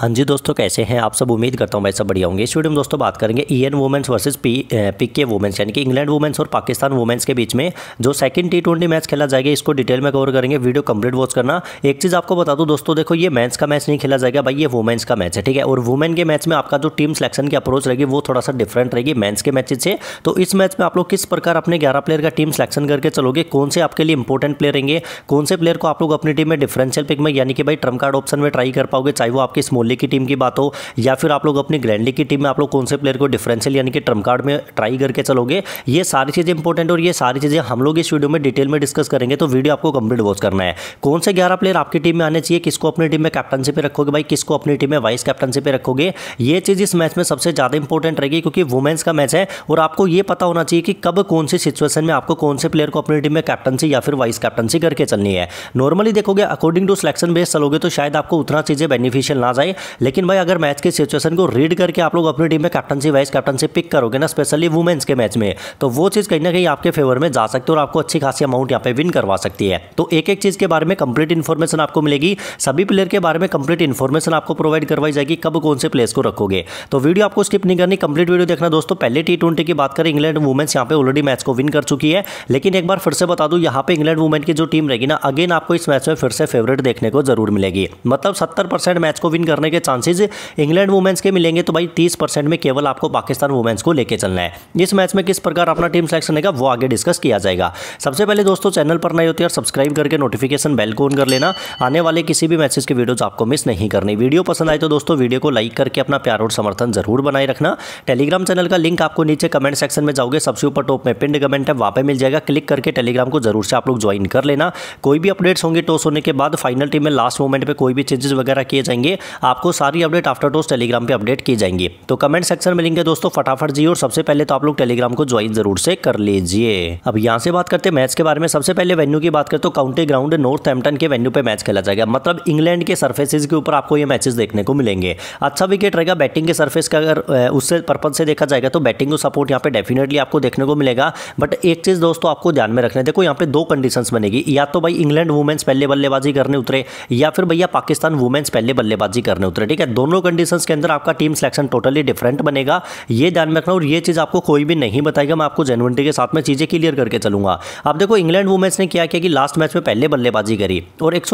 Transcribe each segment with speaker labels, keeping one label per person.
Speaker 1: हाँ जी दोस्तों कैसे हैं आप सब उम्मीद करता हूँ मैं सब बढ़िया होंगे इस वीडियो में दोस्तों बात करेंगे ईएन वुमेंस वर्सेस पी पिक के वुमेंस यानी कि इंग्लैंड वुमेंस और पाकिस्तान वुमेंस के बीच में जो सेकंड टी ट्वेंटी मैच खेला जाएगा इसको डिटेल में कवर करेंगे वीडियो कंप्लीट वॉच करना एक चीज़ आपको बता दूँ दोस्तों देखो ये मैच का मैच नहीं खेला जाएगा भाई ये वुमेंस का मैच है ठीक है और वुमेन के मैच में आपका जो टीम सिलेक्शन की अप्रोच रहेगी वो थोड़ा सा डिफरेंट रहेगी मैंस के मैचेज से तो इस मैच में आप लोग किस प्रकार अपने ग्यारह प्लेयर का टीम सिलेक्शन करके चलोगे कौन से आपके लिए इंपॉर्टेंट प्लेयर रहेंगे कौन से प्लेयर को आप लोग अपनी टीम में डिफरेंशियल पिक में यानी कि भाई ट्रम कार्ड ऑप्शन में ट्राई कर पाओगे चाहे वो आपके स्मॉल कोहली की टीम की बात हो या फिर आप लोग अपनी ग्रैंडली की टीम में आप लोग कौन से प्लेयर को डिफरेंशियल यानी कि ट्रम कार्ड में ट्राई करके चलोगे ये सारी चीज़ें इंपॉर्टेंट और ये सारी चीज़ें हम लोग इस वीडियो में डिटेल में डिस्कस करेंगे तो वीडियो आपको कंप्लीट वॉच करना है कौन से ग्यारह प्लेयर आपकी टीम में आने चाहिए किसको अपनी टीम में कैप्टनशिप रखोगे भाई किसको अपनी टीम में वाइस कैप्टनशिप रखोगे ये चीज़ इस मैच में सबसे ज़्यादा इंपॉर्टेंट रहेगी क्योंकि वुमेंस का मैच है और आपको ये पता होना चाहिए कि कब कौन सी सिचुएशन में आपको कौन से प्लेयर को अपनी टीम में कैप्टनसी या फिर वाइस कैप्टनसी करके चलनी है नॉर्मली देखोगे अकॉर्डिंग टू सिलेक्शन बेस चलोगे तो शायद आपको उतना चीज़ें बेनिफिशियल ना जाए लेकिन भाई अगर मैच की सिचुएशन को रीड करके आप लोग अपनी टीम में कैप्टनसी वाइस कैप्टनसी पिक करोगे ना स्पेशली वुमेंस के मैच में तो वो चीज़ कहीं ना कहीं आपके फेवर में जा सकती है और आपको अच्छी खासी अमाउंट यहाँ पे विन करवा सकती है तो एक एक चीज़ के बारे में कंप्लीट इन्फॉर्मेशन आपको मिलेगी सभी प्लेयर के बारे में कंप्लीट इन्फॉर्मेशन आपको प्रोवाइड करवाई जाएगी कब कौन से प्लेस को रखोगे तो वीडियो आपको स्किप नहीं करनी कंप्लीट वीडियो देखना दोस्तों पहले टी ट्वेंटी की बात करें इंग्लैंड वुमेंस यहाँ पे ऑलरेडी मैच को विन कर चुकी है लेकिन एक बार फिर से बता दूँ यहाँ पे इंग्लैंड वुमेन की जो टीम रहेगी ना अगेन आपको इस मैच में फिर से फेवरेट देखने को जरूर मिलेगी मतलब सत्तर मैच को विन करने होने के चांसेज इंग्लैंड वुमेंस के मिलेंगे तो भाई तीस में केवल आपको पाकिस्तान वुमेंस को लेकर चलना है इस मैच में किस प्रकार अपना टीम सिलेक्ट करेगा वो आगे डिस्कस किया जाएगा सबसे पहले दोस्तों चैनल पर नहीं होती और सब्सक्राइब करके नोटिफिकेशन बेल को ऑन कर लेना आने वाले किसी भी मैसेज के वीडियोज आपको मिस नहीं करनी वीडियो पसंद आए तो दोस्तों वीडियो को लाइक करके अपना प्यार और समर्थन जरूर बनाए रखना टेलीग्राम चैनल का लिंक आपको नीचे कमेंट सेक्शन में जाओगे सबसे ऊपर टॉप में पिंड कमेंट है वहां पे मिल जाएगा क्लिक करके टेलीग्राम को जरूर से आप लोग ज्वाइन कर लेना कोई भी अपडेट्स होंगे टॉस होने के बाद फाइनल टीम में लास्ट मोमेंट पर कोई भी चेंजेस वगैरह किए जाएंगे आप आपको सारी अपडेट आफ्टर डोज टेलीग्राम पे अपडेट की जाएंगी तो कमेंट सेक्शन में लिंक है दोस्तों फटाफट जी और सबसे पहले तो आप लोग टेलीग्राम को ज्वाइन जरूर से कर लीजिए अब यहाँ से बात करते मैच के बारे में सबसे पहले वेन्यू की बात करते तो काउंटी ग्राउंड नॉर्थ एम्पटन के वेन्यू पे मैच खेला जाएगा मतलब इंग्लैंड के सर्फेसिस के ऊपर आपको ये मैचेस देखने को मिलेंगे अच्छा विकेट रहेगा बैटिंग के सर्फेस का अगर उससे पर्पज से देखा जाएगा तो बैटिंग को सपोर्ट यहाँ पे डेफिनेटली आपको देखने को मिलेगा बट एक चीज दोस्तों आपको ध्यान में रखना है देखो यहाँ पे दो कंडीशन बनेगी या तो भाई इंग्लैंड वुमेन्स पहले बल्लेबाजी करने उतरे या फिर भैया पाकिस्तान वुमेन्स पहले बल्लेबाजी करने उतरे ठीक है दोनों कंडीशन के अंदर आपका टीम सिलेक्शन टोटली डिफरेंट बनेगा ये ध्यान में रखना और ये चीज़ आपको कोई भी नहीं बताएगा मैं आपको जेनवनटी के साथ में चीज़ें क्लियर करके चलूंगा आप देखो इंग्लैंड वुमेंस ने क्या किया कि लास्ट मैच में पहले बल्लेबाजी करी और एक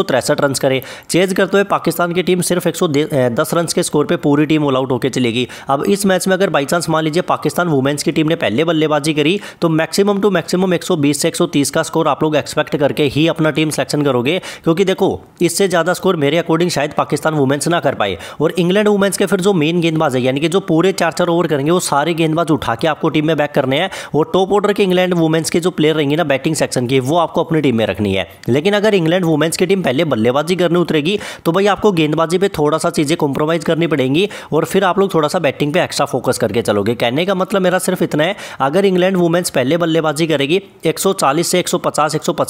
Speaker 1: रन करे चेज करते हुए पाकिस्तान की टीम सिर्फ एक रन के स्कोर पर पूरी टीम ऑल आउट होकर चलेगी अब इस मैच में अगर बाई चांस मान लीजिए पाकिस्तान वुमेंस की टीम ने पहले बल्लेबाजी करी तो मैक्सिमम टू मैक्सिमम एक से एक का स्कोर आप लोग एक्सपेक्ट करके ही अपना टीम सिलेक्शन करोगे क्योंकि देखो इससे ज़्यादा स्कोर मेरे अकॉर्डिंग शायद पाकिस्तान वुमेंस ना कर कर पाए और इंग्लैंड वुमेंस के फिर जो मेन गेंदबाज है यानी कि जो पूरे चार चार ओवर करेंगे वो सारे गेंदबाज उठा के आपको टीम में बैक करने हैं और टॉप ऑर्डर के इंग्लैंड वुमेंस के जो प्लेयर रहेंगे ना बैटिंग सेक्शन की वो आपको अपनी टीम में रखनी है लेकिन अगर इंग्लैंड वुमेंस की टीम पहले बल्लेबाजी करने उतरेगी तो भाई आपको गेंदबाजी पर थोड़ा सा चीज़ें कॉम्प्रोमाइज़ करनी पड़ेंगी और फिर आप लोग थोड़ा सा बैटिंग पर एक्स्ट्रा फोकस करके चलोगे कहने का मतलब मेरा सिर्फ इतना है अगर इंग्लैंड वुमेंस पहले बल्लेबाजी करेगी एक से एक सौ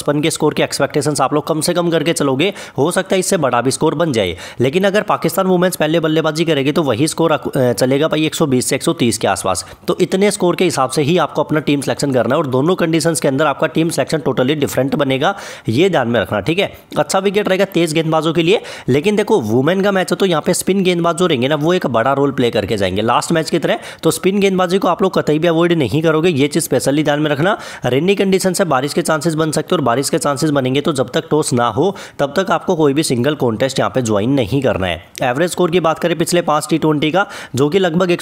Speaker 1: के स्कोर के एक्सपेक्टेशन आप लोग कम से कम करके चलोगे हो सकता है इससे बड़ा भी स्कोर बन जाए लेकिन अगर पाकिस्तान पाकिस्तान वुमेंस पहले बल्लेबाजी करेगी तो वही स्कोर चलेगा भाई 120 से 130 के आसपास तो इतने स्कोर के हिसाब से ही आपको अपना टीम सिलेक्शन करना है और दोनों कंडीशंस के अंदर आपका टीम सिलेक्शन टोटली डिफरेंट बनेगा ये ध्यान में रखना ठीक है अच्छा विकेट रहेगा तेज गेंदबाजों के लिए लेकिन देखो वुमेन का मैच है तो यहाँ पे स्पिन गेंदबाज जो रहेंगे ना वो एक बड़ा रोल प्ले करके जाएंगे लास्ट मैच की तरह तो स्पिन गेंदबाजी को आप लोग कतई भी अवॉइड नहीं करोगे ये चीज़ स्पेशली ध्यान में रखना रेनी कंडीशन से बारिश के चांसेस बन सकते और बारिश के चांसेस बनेंगे तो जब तक टॉस ना हो तब तक आपको कोई भी सिंगल कॉन्टेस्ट यहाँ पे ज्वाइन नहीं करना है एवरेज स्कोर की बात करें पिछले पांच टी ट्वेंटी का जो कि लगभग एक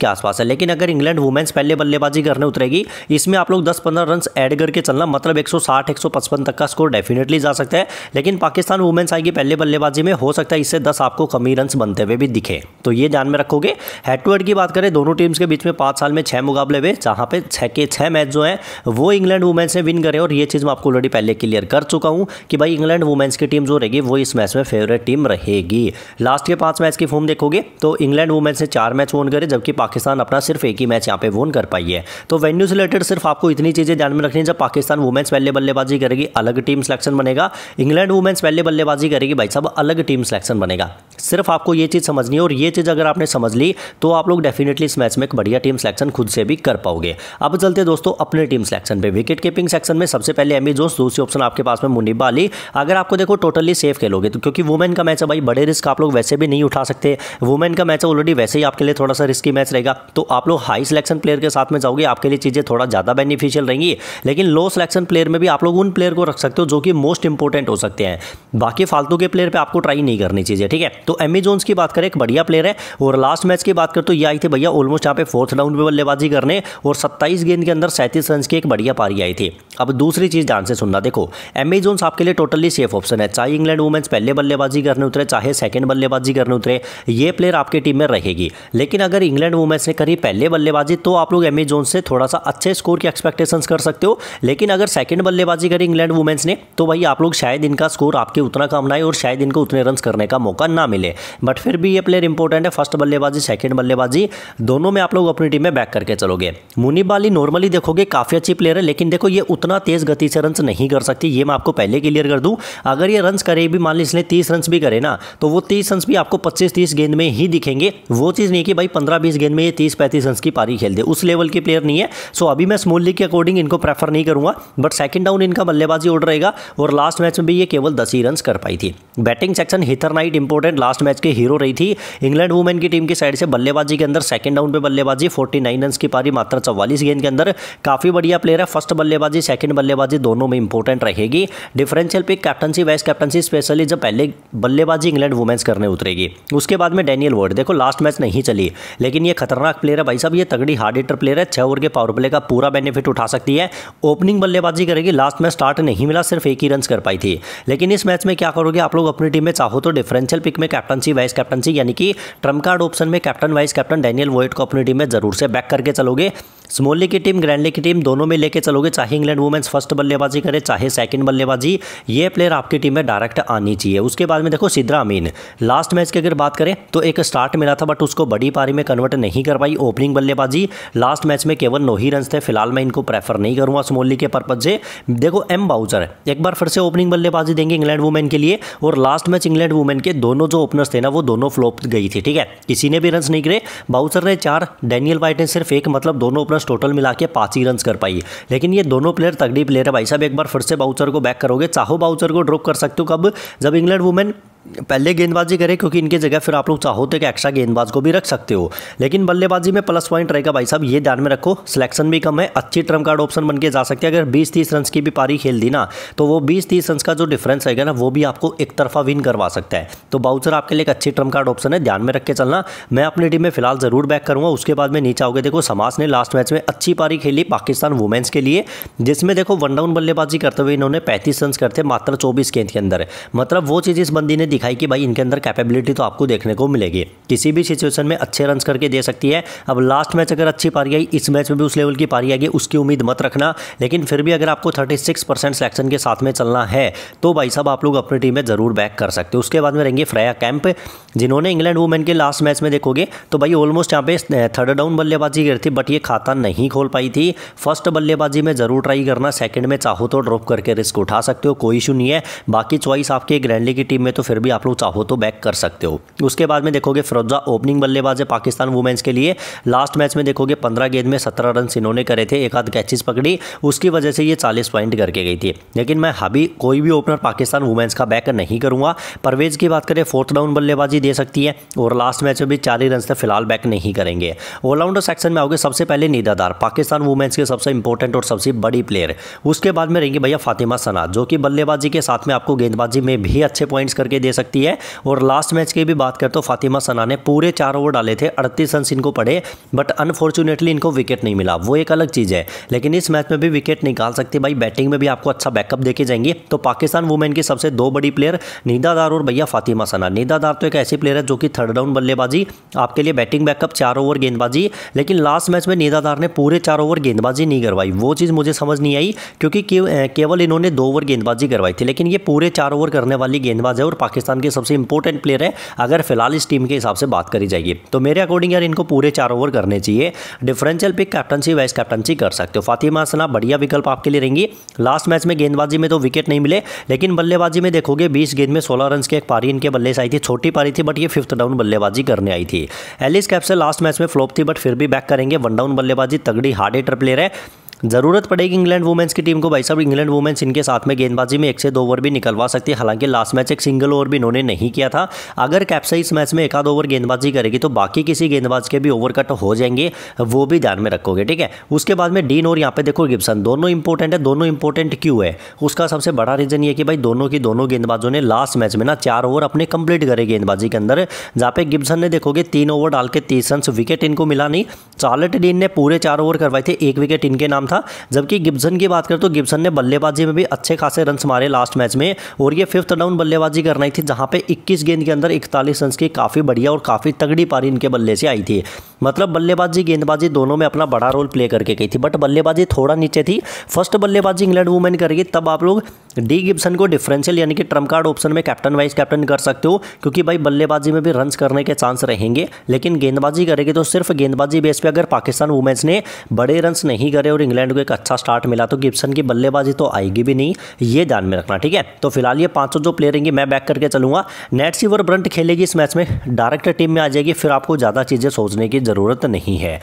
Speaker 1: के आसपास है लेकिन अगर इंग्लैंड वुमेन्स पहले बल्लेबाजी करने उतरेगी इसमें आप लोग 10-15 रन ऐड करके चलना मतलब 160 155 तक का स्कोर डेफिनेटली जा सकता है लेकिन पाकिस्तान वुमेन्स आएगी पहले बल्लेबाजी में हो सकता है इससे दस आपको कमी रन बनते हुए भी दिखे तो ये ध्यान में रखोगे हेड टू हेड की बात करें दोनों टीम्स के बीच में पांच साल में छह मुकाबले हुए जहां पे छह के छह मैच जो हैं वो इंग्लैंड वुमेन्स ने विन करे और ये चीज़ मैं आपको ऑलरेडी पहले क्लियर कर चुका हूं कि भाई इंग्लैंड वुमेन्स की टीम जो रहेगी वो इस मैच में फेवरेट टीम रहेगी लास्ट लास्ट के पांच मैच की फॉर्म देखोगे तो इंग्लैंड वुमेन से चार मैच वोन करे जबकि पाकिस्तान अपना सिर्फ एक ही मैच यहाँ पे वोन कर पाई है तो वेन्यू से रिलेटेड सिर्फ आपको इतनी चीज़ें ध्यान में रखनी है जब पाकिस्तान वुमेन्स पहले बल्लेबाजी करेगी अलग टीम सिलेक्शन बनेगा इंग्लैंड वुमेन्स पहले बल्लेबाजी करेगी भाई साहब अलग टीम सिलेक्शन बनेगा सिर्फ आपको ये चीज़ समझनी है और ये चीज़ अगर आपने समझ ली तो आप लोग डेफिनेटली इस मैच में एक बढ़िया टीम सिलेक्शन खुद से भी कर पाओगे अब चलते दोस्तों अपने टीम सिलेक्शन पे विकेट कीपिंग सेक्शन में सबसे पहले एमी जोस दूसरी ऑप्शन आपके पास में मुनिबा अली अगर आपको देखो टोटली सेफ खेलोगे तो क्योंकि वुमेन का मैच है भाई बड़े रिस्क आप लोग वैसे भी नहीं उठा सकते वुमेन का मैच ऑलरेडी वैसे ही आपके लिए थोड़ा सा रिस्की मैच रहेगा तो आप लोग हाई सिलेक्शन प्लेयर के साथ में जाओगे आपके लिए चीज़ें थोड़ा ज़्यादा बेनिफिशियल रहेंगी लेकिन लो सिलेक्शन प्लेयर में भी आप लोग उन प्लेयर को रख सकते हो जो कि मोस्ट इंपॉर्टेंट हो सकते हैं बाकी फालतू के प्लेयर पर आपको ट्राई नहीं करनी चाहिए ठीक है तो एमी जोन्स की बात करें एक बढ़िया प्लेयर है और लास्ट मैच की बात करें तो ये आई थी भैया ऑलमोस्ट यहाँ पे फोर्थ डाउन पे बल्लेबाजी करने और सत्ताईस गेंद के अंदर सैंतीस रन की एक बढ़िया पारी आई थी अब दूसरी चीज़ ध्यान से सुनना देखो एमी जोन्स आपके लिए टोटली सेफ ऑप्शन है चाहे इंग्लैंड वुमेंस पहले बल्लेबाजी करने उतरे चाहे सेकंड बल्लेबाजी करने उतरे ये प्लेयर आपकी टीम में रहेगी लेकिन अगर इंग्लैंड वुमेंस ने करी पहले बल्लेबाजी तो आप लोग एमेजोन से थोड़ा सा अच्छे स्कोर की एक्सपेक्टेशन कर सकते हो लेकिन अगर सेकेंड बल्लेबाजी करी इंग्लैंड वुमेंस ने तो भाई आप लोग शायद इनका स्कोर आपके उतना कम ना और शायद इनको उतने रन करने का मौका ना मिले बट फिर भी ये प्लेयर इंपॉर्टेंट है फर्स्ट बल्लेबाजी सेकेंड बल्लेबाजी दोनों में आप लोग अपनी टीम में बैक करके चलोगे मुनीब नॉर्मली देखोगे काफ़ी अच्छी प्लेयर है लेकिन देखो ये उतना तेज़ गति से रन नहीं कर सकती ये मैं आपको पहले क्लियर कर दूं अगर ये रन करे भी मान लीजिए इसने तीस रन भी करे ना तो वो तीस रन भी आपको पच्चीस तीस गेंद में ही दिखेंगे वो चीज़ नहीं कि भाई पंद्रह बीस गेंद में ये तीस पैंतीस रन की पारी खेल दे उस लेवल के प्लेयर नहीं है सो अभी मैं स्मॉल लीग के अकॉर्डिंग इनको प्रेफर नहीं करूँगा बट सेकंड डाउन इनका बल्लेबाजी ओड रहेगा और लास्ट मैच में भी ये केवल दस ही रन कर पाई थी batting section Heather Knight important last match के हीरो रही थी इंग्लैंड वुमेन की टीम की साइड से बल्लेबाजी के अंदर सेकंड डाउन पे बल्लेबाजी 49 नाइन रन की पारी मात्र चौवालीस गेंद के अंदर काफी बढ़िया प्लेयर है फर्स्ट बल्लेबाजी सेकंड बल्लेबाजी दोनों में इंपॉर्टेंट रहेगी differential pick captaincy vice captaincy specially जब पहले बल्लेबाजी इंग्लैंड वुमेंस करने उतरेगी उसके बाद में डैनियल वर्ड देखो लास्ट मैच नहीं चली लेकिन ये खतरनाक प्लेयर है भाई साहब ये तगड़ी हार्ड हिटर प्लेयर है छह ओवर के पावर प्ले का पूरा बेनिफिट उठा सकती है ओपनिंग बल्लेबाजी करेगी लास्ट मैच स्टार्ट नहीं मिला सिर्फ एक ही रन कर पाई थी लेकिन इस मैच में क्या करोगे आप लोग अपनी टीम में चाहो तो डिफरेंशियल पिक में कैप्टनसी वाइस कैप्टनसी यानी कि ट्रम्प कार्ड ऑप्शन में captain vice captain Danielle Wyatt को अपनी टीम में जरूर से बैक करके चलोगे स्मॉल की टीम ग्रैंड की टीम दोनों में लेके चलोगे चाहे इंग्लैंड वुमेंस फर्स्ट बल्लेबाजी करे चाहे सेकंड बल्लेबाजी ये प्लेयर आपकी टीम में डायरेक्ट आनी चाहिए उसके बाद में देखो सिद्रा अमीन लास्ट मैच की अगर बात करें तो एक स्टार्ट मिला था बट उसको बड़ी पारी में कन्वर्ट नहीं कर पाई ओपनिंग बल्लेबाजी लास्ट मैच में केवल नौ ही रन थे फिलहाल मैं इनको प्रेफर नहीं करूँगा स्मॉल लीग के पर्पज से देखो एम बाउचर एक बार फिर से ओपनिंग बल्लेबाजी देंगे इंग्लैंड वुमेन के लिए और लास्ट मैच इंग्लैंड वुमेन के दोनों जो ओपनर्स थे ना वो दोनों फ्लोप गई थी ठीक है किसी ने भी रन नहीं करे बाउचर ने चार डैनियल वाइट ने सिर्फ एक मतलब दोनों ब्रश टोटल मिला के पाँच ही रन कर पाई लेकिन ये दोनों प्लेयर तगड़ी प्लेयर है भाई साहब एक बार फिर से बाउचर को बैक करोगे चाहो बाउचर को ड्रॉप कर सकते हो कब जब इंग्लैंड वुमेन पहले गेंदबाजी करें क्योंकि इनके जगह फिर आप लोग चाहो तो एक एक्स्ट्रा गेंदबाज को भी रख सकते हो लेकिन बल्लेबाजी में प्लस पॉइंट रहेगा भाई साहब ये ध्यान में रखो सिलेक्शन भी कम है अच्छी ट्रम कार्ड ऑप्शन बन के जा सकते हैं अगर बीस तीस रन की भी पारी खेल दी ना तो वो बीस तीस रन का जो डिफरेंस रहेगा ना वो भी आपको एक तरफा विन करवा सकता है तो बाउचर आपके लिए एक अच्छी ट्रम कार्ड ऑप्शन है ध्यान में रख के चलना मैं अपनी टीम में फिलहाल ज़रूर बैक करूँगा उसके बाद में नीचे आओगे देखो समाज ने लास्ट मैच में अच्छी पारी खेली पाकिस्तान वुमेंस के लिए जिसमें देखो वन डाउन बल्लेबाजी करते हुए इन्होंने पैंतीस रन करते मात्र चौबीस गेंद के अंदर मतलब वो चीज़ इस बंदी ने दिखाई कि भाई इनके अंदर कैपेबिलिटी तो आपको देखने को मिलेगी किसी भी सिचुएशन में अच्छे रन करके दे सकती है अब लास्ट मैच अगर अच्छी पारी आई इस मैच में भी उस लेवल की पारी आएगी उसकी उम्मीद मत रखना लेकिन फिर भी अगर आपको थर्टी सिक्स परसेंट सिलेक्शन के साथ में चलना है तो भाई साहब आप लोग अपनी टीम में ज़रूर बैक कर सकते हो उसके बाद में रहेंगे फ्रया कैंप जिन्होंने इंग्लैंड वुमेन के लास्ट मैच में देखोगे तो भाई ऑलमोस्ट यहाँ पे थर्ड डाउन बल्लेबाजी करी थी बट ये खाता नहीं खोल पाई थी फर्स्ट बल्लेबाजी में ज़रूर ट्राई करना सेकंड में चाहो तो ड्रॉप करके रिस्क उठा सकते हो कोई इशू नहीं है बाकी चॉइस आपके ग्रैंडली की टीम में तो फिर भी आप लोग चाहो तो बैक कर सकते हो उसके बाद में देखोगे फिरोजा ओपनिंग बल्लेबाज है पाकिस्तान वुमेंस के लिए लास्ट मैच में देखोगे पंद्रह गेंद में सत्रह रन इन्होंने करे थे एक आध कैचेस पकड़ी उसकी वजह से ये चालीस पॉइंट करके गई थी लेकिन मैं हबी कोई भी ओपनर पाकिस्तान वुमेंस का बैक नहीं करूँगा परवेज की बात करें फोर्थ डाउन बल्लेबाजी दे सकती है और लास्ट मैच में भी चार ही रन से फिलहाल बैक नहीं करेंगे ऑलराउंडर सेक्शन में आओगे सबसे पहले निदादार पाकिस्तान वुमेंस के सबसे इंपॉर्टेंट और सबसे बड़ी प्लेयर उसके बाद में रहेंगे भैया फातिमा सना जो कि बल्लेबाजी के साथ में आपको गेंदबाजी में भी अच्छे पॉइंट्स करके दे सकती है और लास्ट मैच की भी बात करें तो फातिमा सना ने पूरे चार ओवर डाले थे अड़तीस रन इनको पड़े बट अनफॉर्चुनेटली इनको विकेट नहीं मिला वो एक अलग चीज़ है लेकिन इस मैच में भी विकेट निकाल सकती भाई बैटिंग में भी आपको अच्छा बैकअप देखे जाएंगे तो पाकिस्तान वुमेन की सबसे दो बड़ी प्लेयर नीदादार और भैया फातिमा सना निदादार तो एक ऐसी प्लेयर है जो कि थर्ड राउंड बल्लेबाजी आपके लिए बैटिंग बैकअप चार ओवर गेंदबाजी लेकिन लास्ट मैच में निदादार ने पूरे चार ओवर गेंदबाजी नहीं करवाई वो चीज़ मुझे समझ नहीं आई क्योंकि केवल इन्होंने दो ओवर गेंदबाजी करवाई थी लेकिन ये पूरे चार ओवर करने वाली गेंदबाज है और पाकिस्तान पाकिस्तान के सबसे इंपॉर्टेंट प्लेयर है अगर फिलहाल इस टीम के हिसाब से बात करी जाएगी तो मेरे अकॉर्डिंग यार इनको पूरे चार ओवर करने चाहिए differential pick captaincy vice captaincy कर सकते हो फातिमा असना बढ़िया विकल्प आपके लिए रहेंगी लास्ट मैच में गेंदबाजी में तो विकेट नहीं मिले लेकिन बल्लेबाजी में देखोगे बीस गेंद में सोलह रन के एक पारी इनके बल्ले से आई थी छोटी पारी थी बट ये फिफ्थ डाउन बल्लेबाजी करने आई थी एलिस कैप्सल लास्ट मैच में फ्लॉप थी बट फिर भी बैक करेंगे वन डाउन बल्लेबाजी तगड़ी हार्ड एटर प्लेयर है ज़रूरत पड़ेगी इंग्लैंड वुमेंस की टीम को भाई साहब इंग्लैंड वुमेंस इनके साथ में गेंदबाजी में एक से दो ओवर भी निकलवा सकती है हालांकि लास्ट मैच एक सिंगल ओवर भी इन्होंने नहीं किया था अगर कैप्सा इस मैच में एक आध ओवर गेंदबाजी करेगी तो बाकी किसी गेंदबाज के भी ओवर कट हो जाएंगे वो भी ध्यान में रखोगे ठीक है उसके बाद में डीन और यहाँ पे देखो गिब्सन दोनों इंपॉर्टेंट है दोनों इंपॉर्टेंट क्यों है उसका सबसे बड़ा रीजन ये कि भाई दोनों की दोनों गेंदबाजों ने लास्ट मैच में ना चार ओवर अपने कंप्लीट करे गेंदबाजी के अंदर जहाँ पे गिब्सन ने देखोगे तीन ओवर डाल के तीस रन विकेट इनको मिला नहीं चार्लट डीन ने पूरे चार ओवर करवाए थे एक विकेट इनके नाम था था जबकि गिब्सन की बात करें तो गिब्सन ने बल्लेबाजी में भी अच्छे खासे रन मारे लास्ट मैच में और ये फिफ्थ डाउन बल्लेबाजी कर रही थी जहां पे 21 गेंद के अंदर इकतालीस रन की काफ़ी बढ़िया और काफ़ी तगड़ी पारी इनके बल्ले से आई थी मतलब बल्लेबाजी गेंदबाजी दोनों में अपना बड़ा रोल प्ले करके गई थी बट बल्लेबाजी थोड़ा नीचे थी फर्स्ट बल्लेबाजी इंग्लैंड वुमेन करेगी तब आप लोग डी गिब्सन को डिफरेंशियल यानी कि ट्रम्प कार्ड ऑप्शन में कैप्टन वाइस कैप्टन कर सकते हो क्योंकि भाई बल्लेबाजी में भी रन करने के चांस रहेंगे लेकिन गेंदबाजी करेगी तो सिर्फ गेंदबाजी बेस पे अगर पाकिस्तान वुमेन्स ने बड़े रन नहीं करे और इंग्लैंड इंग्लैंड को एक अच्छा स्टार्ट मिला तो गिप्सन की बल्लेबाजी तो आएगी भी नहीं ये ध्यान में रखना ठीक है तो फिलहाल ये पांचों जो प्लेयर हैं मैं बैक करके चलूंगा नेट सीवर ब्रंट खेलेगी इस मैच में डायरेक्ट टीम में आ जाएगी फिर आपको ज़्यादा चीज़ें सोचने की ज़रूरत नहीं है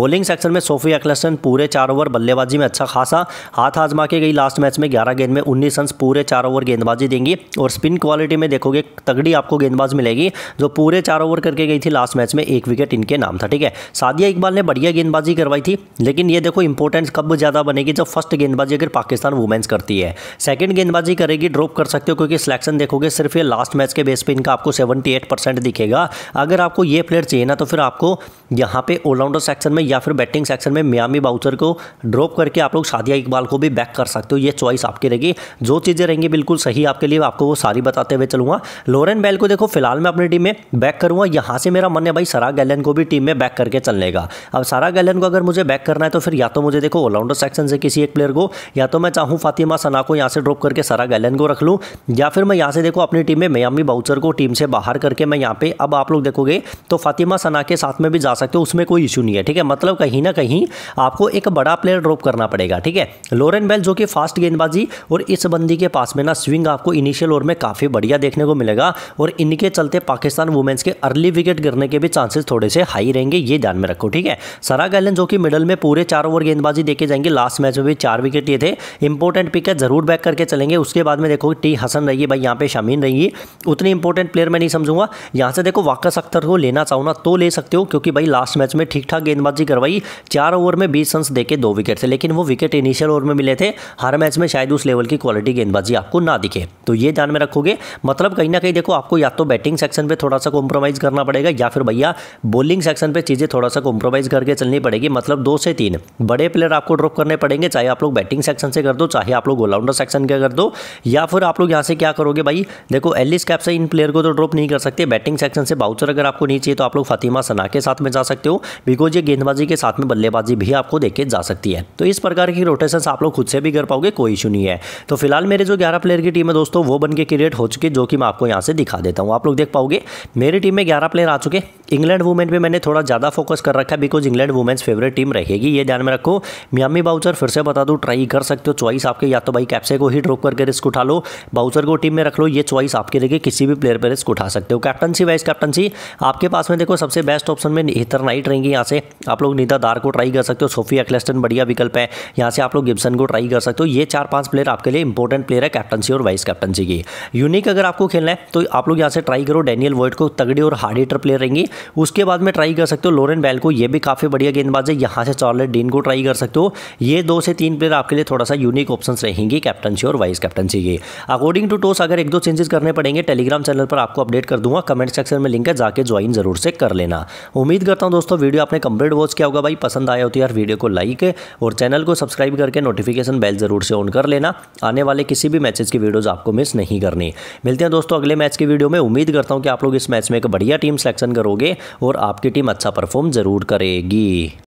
Speaker 1: बॉलिंग सेक्शन में सोफी एक्लसन पूरे चार ओवर बल्लेबाजी में अच्छा खासा हाथ आजमा के गई लास्ट मैच में ग्यारह गेंद में उन्नीस रन पूरे चार ओवर गेंदबाजी देंगी और स्पिन क्वालिटी में देखोगे तगड़ी आपको गेंदबाज मिलेगी जो पूरे चार ओवर करके गई थी लास्ट मैच में एक विकेट इनके नाम था ठीक है सादिया इकबाल ने बढ़िया गेंदबाजी करवाई थी लेकिन ये देखो इंपोर्टेंस कब ज़्यादा बनेगी जब फर्स्ट गेंदबाजी अगर पाकिस्तान वुमेंस करती है सेकंड गेंदबाजी करेगी ड्रॉप कर सकते हो क्योंकि सिलेक्शन देखोगे सिर्फ ये लास्ट मैच के बेस पे इनका आपको 78 परसेंट दिखेगा अगर आपको ये प्लेयर चाहिए ना तो फिर आपको यहाँ पे ऑलराउंडर सेक्शन में या फिर बैटिंग सेक्शन में मियामी बाउचर को ड्रॉप करके आप लोग शादिया इकबाल को भी बैक कर सकते हो ये चॉइस आपकी रहेगी जो चीज़ें रहेंगी बिल्कुल सही आपके लिए आपको वो सारी बताते हुए चलूँगा लोरेन बैल को देखो फिलहाल मैं अपनी टीम में बैक करूँगा यहाँ से मेरा मन है भाई सरा गैलन को भी टीम में बैक करके चलने का अब सारा गैलन को अगर मुझे बैक करना है तो फिर या तो मुझे देखो ऑलराउंडर सेक्शन से किसी एक प्लेयर को या तो मैं चाहूँ फातिमा सना को यहाँ से ड्रॉप करके सारा गैलन को रख लूँ या फिर मैं यहाँ से देखो अपनी टीम में मयामी बाउचर को टीम से बाहर करके मैं यहाँ पे अब आप लोग देखोगे तो फातिमा सना के साथ में भी जा सकते हो उसमें कोई इशू नहीं है ठीक है मतलब कहीं ना कहीं आपको एक बड़ा प्लेयर ड्रॉप करना पड़ेगा ठीक है लोरेन बेल जो कि फास्ट गेंदबाजी और इस बंदी के पास में ना स्विंग आपको इनिशियल ओवर में काफ़ी बढ़िया देखने को मिलेगा और इनके चलते पाकिस्तान वुमेंस के अर्ली विकेट गिरने के भी चांसेस थोड़े से हाई रहेंगे ये ध्यान में रखो ठीक है सरा गैलन जो कि मिडल में पूरे चार ओवर गेंदबाजी देखे लेके जाएंगे लास्ट मैच में भी चार विकेट लिए थे इंपॉर्टेंट पिक है जरूर बैक करके चलेंगे उसके बाद में देखो टी हसन रही है भाई यहाँ पे शामीन रहिए उतनी इंपॉर्टेंट प्लेयर मैं नहीं समझूंगा यहाँ से देखो वाकस अख्तर को लेना चाहो ना तो ले सकते हो क्योंकि भाई लास्ट मैच में ठीक ठाक गेंदबाजी करवाई चार ओवर में बीस रन देकर दो विकेट थे लेकिन वो विकेट इनिशियल ओवर में मिले थे हर मैच में शायद उस लेवल की क्वालिटी गेंदबाजी आपको ना दिखे तो ये ध्यान में रखोगे मतलब कहीं ना कहीं देखो आपको या तो बैटिंग सेक्शन पर थोड़ा सा कॉम्प्रोमाइज करना पड़ेगा या फिर भैया बॉलिंग सेक्शन पर चीज़ें थोड़ा सा कॉम्प्रोमाइज करके चलनी पड़ेगी मतलब दो से तीन बड़े प्लेयर आपको आपको ड्रॉप करने पड़ेंगे चाहे आप लोग बैटिंग सेक्शन से कर दो चाहे आप लोग ऑलराउंडर सेक्शन के कर दो या फिर आप लोग यहाँ से क्या करोगे भाई देखो एलिस कैप से इन प्लेयर को तो ड्रॉप नहीं कर सकते बैटिंग सेक्शन से बाउचर अगर आपको नहीं चाहिए तो आप लोग फातिमा सना के साथ में जा सकते हो बिकॉज ये गेंदबाजी के साथ में बल्लेबाजी भी आपको देखे जा सकती है तो इस प्रकार की रोटेशन आप लोग खुद से भी कर पाओगे कोई इशू नहीं है तो फिलहाल मेरे जो ग्यारह प्लेयर की टीम है दोस्तों वो बन के क्रिएट हो चुकी जो कि मैं आपको यहाँ से दिखा देता हूँ आप लोग देख पाओगे मेरी टीम में ग्यारह प्लेयर आ चुके इंग्लैंड वुमेन पर मैंने थोड़ा ज़्यादा फोकस कर रखा है because England women's favourite team रहेगी ये ध्यान में रखो मियामी बाउचर फिर से बता दूँ ट्राई कर सकते हो चॉइस आपके या तो भाई कैप्से को ही ड्रॉप करके रिस्क उठा लो बाउचर को टीम में रख लो ये चॉइस आपके देखिए किसी भी प्लेयर पर रिस्क उठा सकते हो कैप्टनसी वाइस कैप्टनसी आपके पास में देखो सबसे बेस्ट ऑप्शन में इतर नाइट रहेंगी यहाँ से आप लोग नीता दार को ट्राई कर सकते हो सोफी एक्लेस्टन बढ़िया विकल्प है यहाँ से आप लोग गिब्सन को ट्राई कर सकते हो ये चार पाँच प्लेयर आपके लिए इंपॉर्टेंट प्लेयर है कैप्टनसी और वाइस कैप्टनसी की यूनिक अगर आपको खेलना है तो आप लोग यहाँ से ट्राई करो डैनियल वर्ड को तगड़ी और हार्ड हिटर प्लेयर रहेंगी उसके बाद में ट्राई कर सकते हो लोरेन बैल को ये भी काफ़ी बढ़िया गेंदबाज है यहाँ से चार्लेट डीन को ट्राई कर सकते हो ये दो से तीन प्लेयर आपके लिए थोड़ा सा यूनिक ऑप्शन रहेंगे कैप्टनशी और वाइस कैप्टनशी के अकॉर्डिंग टू टोस अगर एक दो चेंजेस करने पड़ेंगे टेलीग्राम चैनल पर आपको अपडेट कर दूंगा कमेंट सेक्शन में लिंक है जाकर ज्वाइन जरूर से कर लेना उम्मीद करता हूँ दोस्तों वीडियो आपने कंप्लीट वॉच किया होगा भाई पसंद आया हो तो यार वीडियो को लाइक और चैनल को सब्सक्राइब करके नोटिफिकेशन बेल जरूर से ऑन कर लेना आने वाले किसी भी मैचेस की वीडियोज आपको मिस नहीं करनी मिलते हैं दोस्तों अगले मैच की वीडियो में उम्मीद करता हूँ कि आप लोग इस मैच में एक बढ़िया टीम सेलेक्शन करोगे और आपकी टीम अच्छा परफॉर्म जरूर करेगी